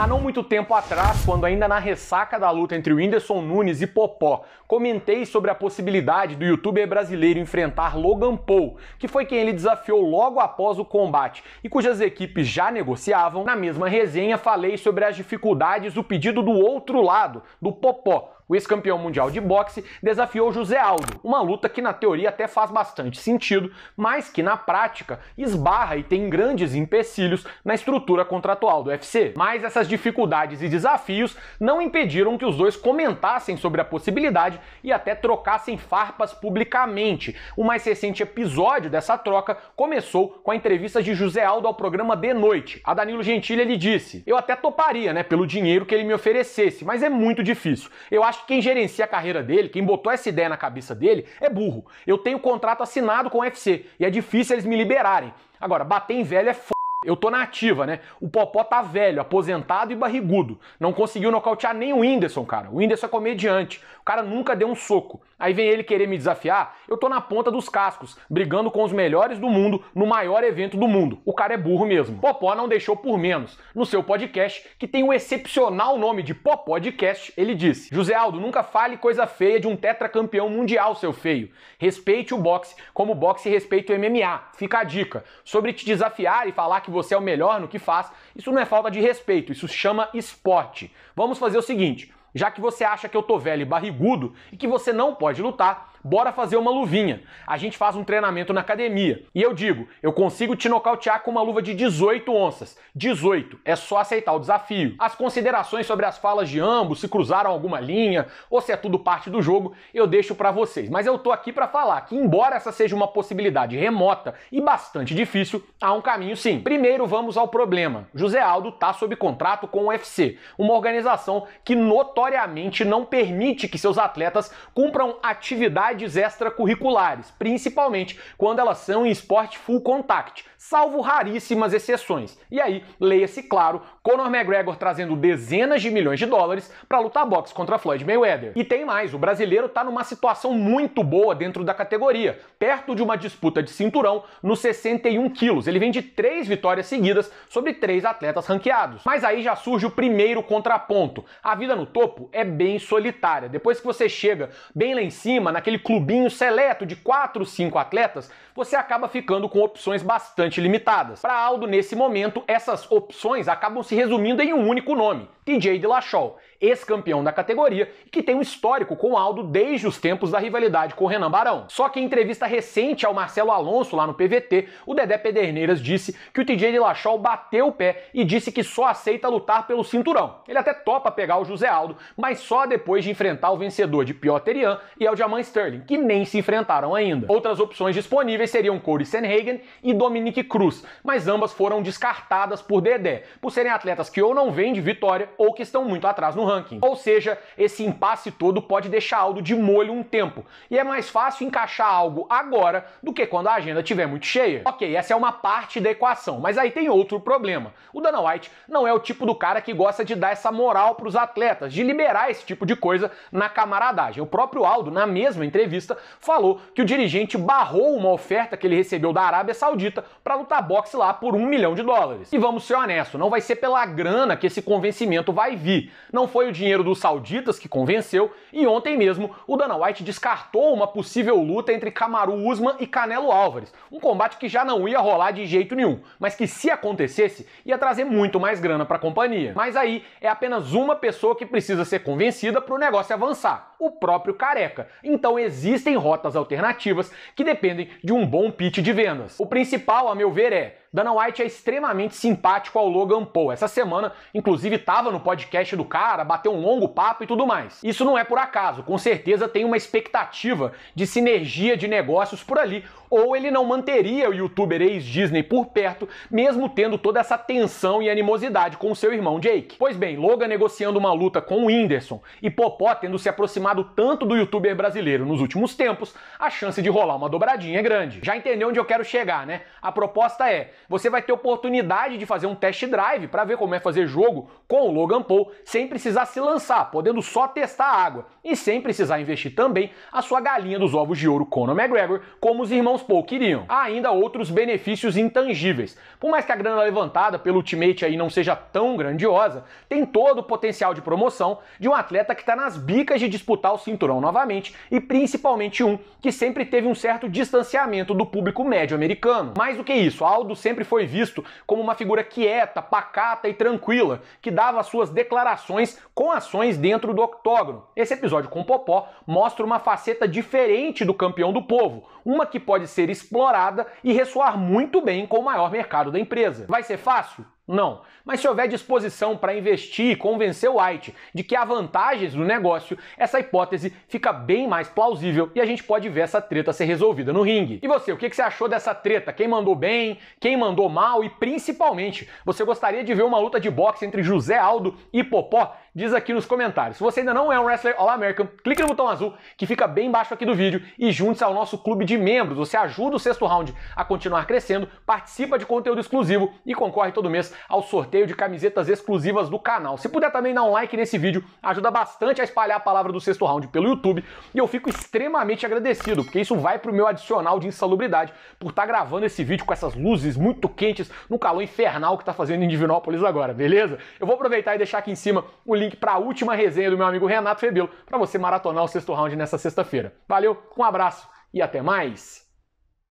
Há não muito tempo atrás, quando ainda na ressaca da luta entre o Whindersson Nunes e Popó, comentei sobre a possibilidade do youtuber brasileiro enfrentar Logan Paul, que foi quem ele desafiou logo após o combate e cujas equipes já negociavam, na mesma resenha falei sobre as dificuldades do pedido do outro lado, do Popó, o ex-campeão mundial de boxe, desafiou José Aldo, uma luta que na teoria até faz bastante sentido, mas que na prática esbarra e tem grandes empecilhos na estrutura contratual do UFC. Mas essas dificuldades e desafios não impediram que os dois comentassem sobre a possibilidade e até trocassem farpas publicamente. O mais recente episódio dessa troca começou com a entrevista de José Aldo ao programa De Noite. A Danilo Gentili ele disse: "Eu até toparia, né, pelo dinheiro que ele me oferecesse, mas é muito difícil. Eu acho acho que quem gerencia a carreira dele, quem botou essa ideia na cabeça dele, é burro. Eu tenho contrato assinado com o UFC e é difícil eles me liberarem. Agora, bater em velho é f... Eu tô na ativa, né? O Popó tá velho, aposentado e barrigudo. Não conseguiu nocautear nem o Whindersson, cara. O Whindersson é comediante. O cara nunca deu um soco. Aí vem ele querer me desafiar, eu tô na ponta dos cascos, brigando com os melhores do mundo no maior evento do mundo. O cara é burro mesmo. Popó não deixou por menos. No seu podcast, que tem o excepcional nome de Popodcast, ele disse: José Aldo, nunca fale coisa feia de um tetracampeão mundial, seu feio. Respeite o boxe como o boxe respeita o MMA. Fica a dica. Sobre te desafiar e falar que você é o melhor no que faz, isso não é falta de respeito, isso chama esporte. Vamos fazer o seguinte. Já que você acha que eu tô velho e barrigudo e que você não pode lutar, bora fazer uma luvinha. A gente faz um treinamento na academia. E eu digo, eu consigo te nocautear com uma luva de 18 onças. 18, é só aceitar o desafio. As considerações sobre as falas de ambos, se cruzaram alguma linha ou se é tudo parte do jogo, eu deixo para vocês. Mas eu tô aqui para falar que embora essa seja uma possibilidade remota e bastante difícil, há um caminho sim. Primeiro vamos ao problema. José Aldo tá sob contrato com o UFC, uma organização que notoriamente notoriamente não permite que seus atletas cumpram atividades extracurriculares, principalmente quando elas são em esporte full contact, salvo raríssimas exceções. E aí, leia-se claro, Conor McGregor trazendo dezenas de milhões de dólares para lutar boxe contra Floyd Mayweather. E tem mais, o brasileiro está numa situação muito boa dentro da categoria, perto de uma disputa de cinturão nos 61 quilos. Ele vem de três vitórias seguidas sobre três atletas ranqueados. Mas aí já surge o primeiro contraponto. A vida no topo topo é bem solitária. Depois que você chega bem lá em cima, naquele clubinho seleto de 4, 5 atletas, você acaba ficando com opções bastante limitadas. Para Aldo, nesse momento, essas opções acabam se resumindo em um único nome: TJ Dillashaw, ex-campeão da categoria e que tem um histórico com Aldo desde os tempos da rivalidade com Renan Barão. Só que em entrevista recente ao Marcelo Alonso lá no PVT, o Dedé Pederneiras disse que o TJ Dillashaw bateu o pé e disse que só aceita lutar pelo cinturão. Ele até topa pegar o José Aldo, mas só depois de enfrentar o vencedor de Piotr Ian e Aljamain Sterling, que nem se enfrentaram ainda. Outras opções disponíveis seriam Corey Sanhagen e Dominique Cruz, mas ambas foram descartadas por Dedé, por serem atletas que ou não vêm de vitória ou que estão muito atrás no ranking. Ou seja, esse impasse todo pode deixar Aldo de molho um tempo, e é mais fácil encaixar algo agora do que quando a agenda estiver muito cheia. Ok, essa é uma parte da equação, mas aí tem outro problema. O Dana White não é o tipo do cara que gosta de dar essa moral para os atletas, de liberar esse tipo de coisa na camaradagem. O próprio Aldo, na mesma entrevista, falou que o dirigente barrou uma oferta que ele recebeu da Arábia Saudita para lutar boxe lá por um milhão de dólares. E vamos ser honestos, não vai ser pela grana que esse convencimento momento vai vir. Não foi o dinheiro dos sauditas que convenceu, e ontem mesmo o Dana White descartou uma possível luta entre Camaru Usman e Canelo Álvares, um combate que já não ia rolar de jeito nenhum, mas que se acontecesse ia trazer muito mais grana para a companhia. Mas aí é apenas uma pessoa que precisa ser convencida para o negócio avançar, o próprio Careca. Então existem rotas alternativas que dependem de um bom pitch de vendas. O principal, a meu ver, é Dana White é extremamente simpático ao Logan Paul. Essa semana, inclusive, estava no podcast do cara, bateu um longo papo e tudo mais. Isso não é por acaso, com certeza tem uma expectativa de sinergia de negócios por ali, ou ele não manteria o youtuber ex-Disney por perto, mesmo tendo toda essa tensão e animosidade com o seu irmão Jake. Pois bem, Logan negociando uma luta com o Whindersson e Popó tendo se aproximado tanto do youtuber brasileiro nos últimos tempos, a chance de rolar uma dobradinha é grande. Já entendeu onde eu quero chegar, né? A proposta é você vai ter oportunidade de fazer um test drive para ver como é fazer jogo com o Logan Paul sem precisar se lançar, podendo só testar a água e sem precisar investir também a sua galinha dos ovos de ouro Conor McGregor, como os irmãos Paul queriam. Há ainda outros benefícios intangíveis. Por mais que a grana levantada pelo Ultimate aí não seja tão grandiosa, tem todo o potencial de promoção de um atleta que está nas bicas de disputar o cinturão novamente e principalmente um que sempre teve um certo distanciamento do público médio americano. Mais do que isso, Aldo sempre sempre foi visto como uma figura quieta, pacata e tranquila, que dava suas declarações com ações dentro do octógono. Esse episódio com Popó mostra uma faceta diferente do campeão do povo, uma que pode ser explorada e ressoar muito bem com o maior mercado da empresa. Vai ser fácil? Não. Mas se houver disposição para investir e convencer o White de que há vantagens no negócio, essa hipótese fica bem mais plausível e a gente pode ver essa treta ser resolvida no ringue. E você, o que você achou dessa treta? Quem mandou bem, quem mandou mal e principalmente, você gostaria de ver uma luta de boxe entre José Aldo e Popó? diz aqui nos comentários. Se você ainda não é um Wrestler All-American, clique no botão azul que fica bem embaixo aqui do vídeo e junte-se ao nosso clube de membros. Você ajuda o sexto round a continuar crescendo, participa de conteúdo exclusivo e concorre todo mês ao sorteio de camisetas exclusivas do canal. Se puder também dar um like nesse vídeo, ajuda bastante a espalhar a palavra do sexto round pelo YouTube e eu fico extremamente agradecido, porque isso vai pro meu adicional de insalubridade por estar tá gravando esse vídeo com essas luzes muito quentes no calor infernal que tá fazendo em Divinópolis agora, beleza? Eu vou aproveitar e deixar aqui em cima o link para a última resenha do meu amigo Renato Febelo para você maratonar o sexto round nessa sexta-feira. Valeu, um abraço e até mais!